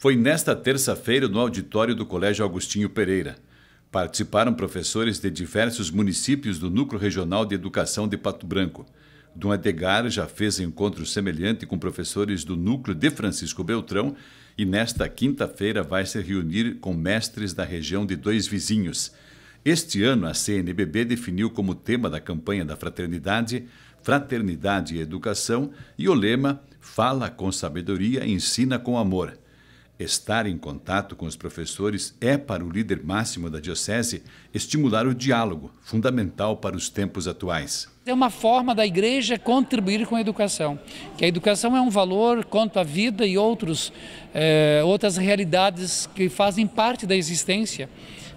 Foi nesta terça-feira no auditório do Colégio Agostinho Pereira. Participaram professores de diversos municípios do Núcleo Regional de Educação de Pato Branco. Dom Edgar já fez encontro semelhante com professores do núcleo de Francisco Beltrão e nesta quinta-feira vai se reunir com mestres da região de dois vizinhos. Este ano, a CNBB definiu como tema da campanha da fraternidade Fraternidade e Educação e o lema Fala com Sabedoria, Ensina com Amor. Estar em contato com os professores é, para o líder máximo da Diocese, estimular o diálogo, fundamental para os tempos atuais. É uma forma da igreja contribuir com a educação, que a educação é um valor quanto à vida e outros, é, outras realidades que fazem parte da existência,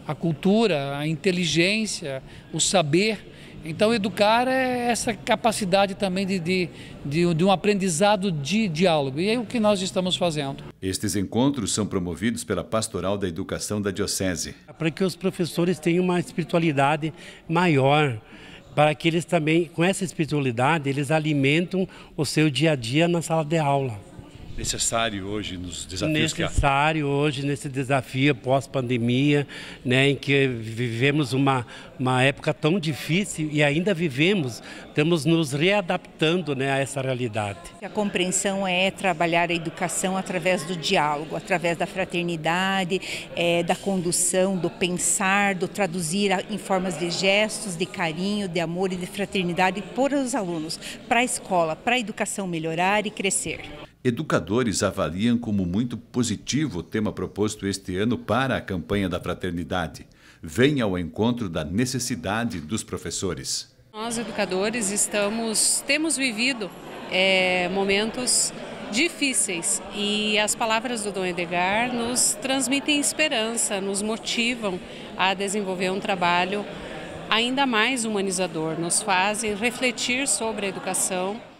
a cultura, a inteligência, o saber. Então, educar é essa capacidade também de, de, de, de, um aprendizado de diálogo, e é o que nós estamos fazendo. Estes encontros são promovidos pela Pastoral da Educação da Diocese. Para que os professores tenham uma espiritualidade maior, para que eles também, com essa espiritualidade, eles alimentam o seu dia a dia na sala de aula necessário hoje nos desafios necessário que há. hoje nesse desafio pós-pandemia, né, em que vivemos uma uma época tão difícil e ainda vivemos, estamos nos readaptando, né, a essa realidade. A compreensão é trabalhar a educação através do diálogo, através da fraternidade, é, da condução, do pensar, do traduzir em formas de gestos, de carinho, de amor e de fraternidade por os alunos, para a escola, para a educação melhorar e crescer. Educadores avaliam como muito positivo o tema proposto este ano para a campanha da fraternidade. Vem ao encontro da necessidade dos professores. Nós educadores estamos temos vivido é, momentos difíceis e as palavras do Dom Edgar nos transmitem esperança, nos motivam a desenvolver um trabalho ainda mais humanizador, nos fazem refletir sobre a educação.